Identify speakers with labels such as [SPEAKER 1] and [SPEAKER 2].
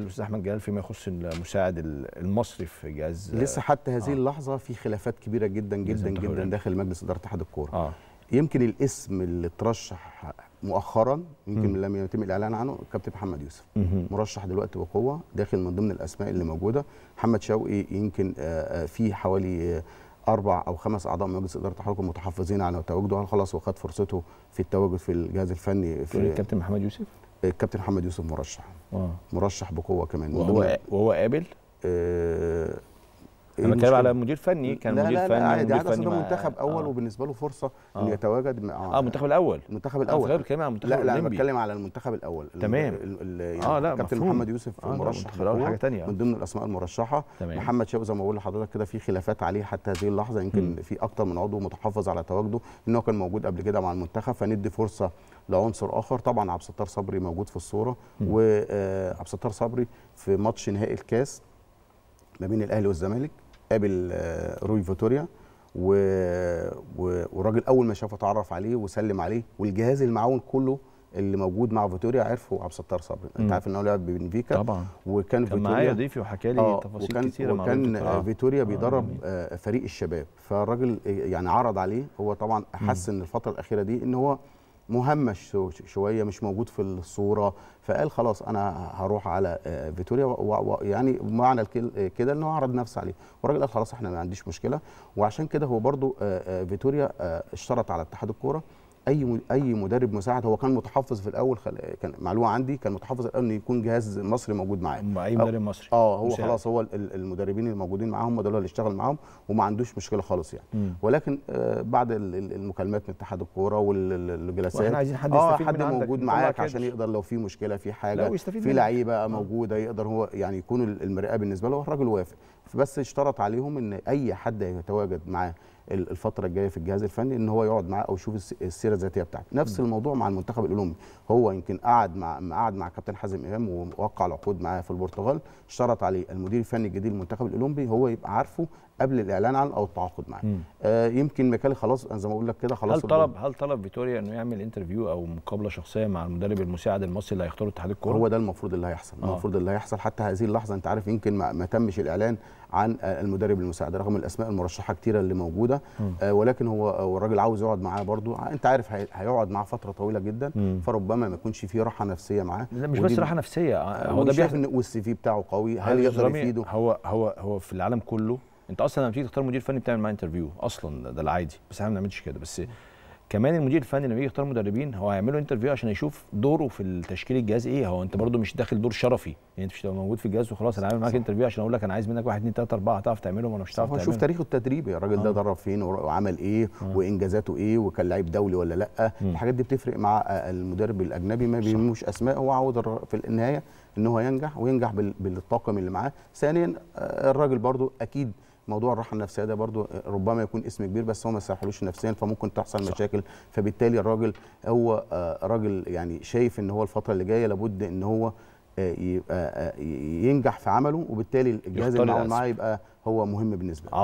[SPEAKER 1] الاستاذ احمد جلال فيما يخص المساعد المصري في جهاز لسه حتى هذه آه. اللحظه في خلافات كبيره جدا جدا جدا داخل مجلس اداره اتحاد الكوره آه. يمكن الاسم اللي ترشح مؤخرا يمكن لم يتم الاعلان عنه الكابتن محمد يوسف مم. مرشح دلوقتي بقوه داخل من ضمن الاسماء اللي موجوده محمد شوقي يمكن آه، آه، في حوالي آه، اربع او خمس اعضاء من مجلس اداره التحكم متحفظين على تواجده خلاص وخد فرصته في التواجد في الجهاز الفني في الكابتن محمد يوسف الكابتن محمد يوسف مرشح آه. مرشح بقوه كمان وهو, يعني وهو قابل آه، انا إيه، بتكلم على مدير فني كان لا مدير لا لا عادي عادي اصل ده منتخب اول آه وبالنسبه له فرصه آه انه يتواجد مع اه المنتخب آه، الاول المنتخب آه، الاول انا بتكلم على المنتخب لا لا انا بتكلم على المنتخب الاول تمام الـ يعني اه لا كابتن محمد يوسف آه المرشح الاول حاجه ثانيه من ضمن الاسماء المرشحه تمام محمد شاوي زي ما بقول لحضرتك كده في خلافات عليه حتى هذه اللحظه يمكن في اكثر من عضو متحفظ على تواجده لان هو كان موجود قبل كده مع المنتخب فندي فرصه لعنصر اخر طبعا عبد الستار صبري موجود في الصوره وعبد آه، الستار صبري في ماتش نهائي الكاس ما بين الاهلي والزمالك قابل آه، روي فيتوريا و... و... والراجل اول ما شافه اتعرف عليه وسلم عليه والجهاز المعاون كله اللي موجود مع فيتوريا عرفه عبد الستار صبري انت عارف ان هو لعب بنفيكا طبعا وكان كان معايا ضيفي وحكى لي آه تفاصيل وكان كتيره وكان مع فيتوريا بيدرب آه،, آه فريق الشباب فالراجل آه، يعني عرض عليه هو طبعا حس ان الفتره الاخيره دي ان هو مهمش شويه مش موجود في الصوره فقال خلاص انا هروح على آه، فيتوريا يعني معنى آه، كده ان هو عرض نفسه عليه والراجل قال خلاص احنا ما عنديش مشكله وعشان كده هو برضو آه، فيتوريا اشترط على اتحاد الكوره اي اي مدرب مساعد هو كان متحفظ في الاول خل... كان معلومه عندي كان متحفظ الاول ان يكون جهاز مصري موجود معاه اي مدرب مصري اه هو مساعد. خلاص هو المدربين الموجودين معاهم معاهم دول اللي اشتغل معاهم وما عندوش مشكله خالص يعني م. ولكن آه بعد المكالمات من اتحاد الكوره والجلسات احنا عايزين حد آه، يستفيد آه حد موجود معاك عشان يقدر لو في مشكله في حاجه في لعيبه آه. موجوده يقدر هو يعني يكون المرآه بالنسبه له الراجل وافق بس اشترط عليهم ان اي حد يتواجد معاه الفتره الجايه في الجهاز الفني ان هو يقعد معاه او يشوف السيره الذاتيه بتاعته نفس م. الموضوع مع المنتخب الاولمبي هو يمكن قعد مع قعد مع كابتن حازم امام ووقع العقود معاه في البرتغال اشترط عليه المدير الفني الجديد للمنتخب الاولمبي هو يبقى عارفه قبل الاعلان عنه او التعاقد معاه آه يمكن مكالي خلاص انا زي ما اقول لك كده خلاص هل طلب هل طلب فيتوريا انه يعمل انترفيو او مقابله شخصيه مع المدرب المساعد المصري اللي هيختاره اتحاد الكوره هو ده المفروض اللي هيحصل آه. المفروض اللي هيحصل حتى هذه اللحظه انت عارف يمكن ما, ما تمش الاعلان عن المدرب المساعد رغم الاسماء المرشحه كتيره اللي موجوده ده آه ولكن هو آه، والراجل عاوز يقعد معاه برضو انت عارف هيقعد معاه فتره طويله جدا مم. فربما ما يكونش فيه راحه نفسيه معاه لا مش بس راحه نفسيه آه، آه، هو ده بيحصل السي في بتاعه قوي هل يقدر يفيده هو هو هو في العالم كله انت اصلا لما تيجي تختار مدير فني بتعمل معاه انترفيو اصلا ده العادي بس احنا ما بنعملش كده بس كمان المدير الفني لما يجي يختار مدربين هو هيعمل له انترفيو عشان يشوف دوره في تشكيل الجهاز ايه هو انت برده مش داخل دور شرفي يعني انت مش موجود في الجهاز وخلاص انا عامل معاك انترفيو عشان اقول لك انا عايز منك 1 2 3 4 هتعرف تعملهم ولا مش هتعرف تعملهم شوف تاريخه التدريبي الراجل ده آه. درب فين وعمل ايه آه. وانجازاته ايه وكان لعيب دولي ولا لا مم. الحاجات دي بتفرق مع آه، المدرب الاجنبي ما بيهموش اسماء هو عاوز في النهايه ان هو ينجح وينجح بالطاقم اللي معاه ثانيا آه، الراجل برده اكيد موضوع الراحه النفسيه ده برضو ربما يكون اسم كبير بس هو ما ساحلوش نفسيا فممكن تحصل صح. مشاكل فبالتالي الراجل هو آه، راجل يعني شايف ان هو الفتره اللي جايه لابد ان هو آه، آه، ينجح في عمله وبالتالي الجهاز اللي معاه يبقى هو مهم بالنسبه له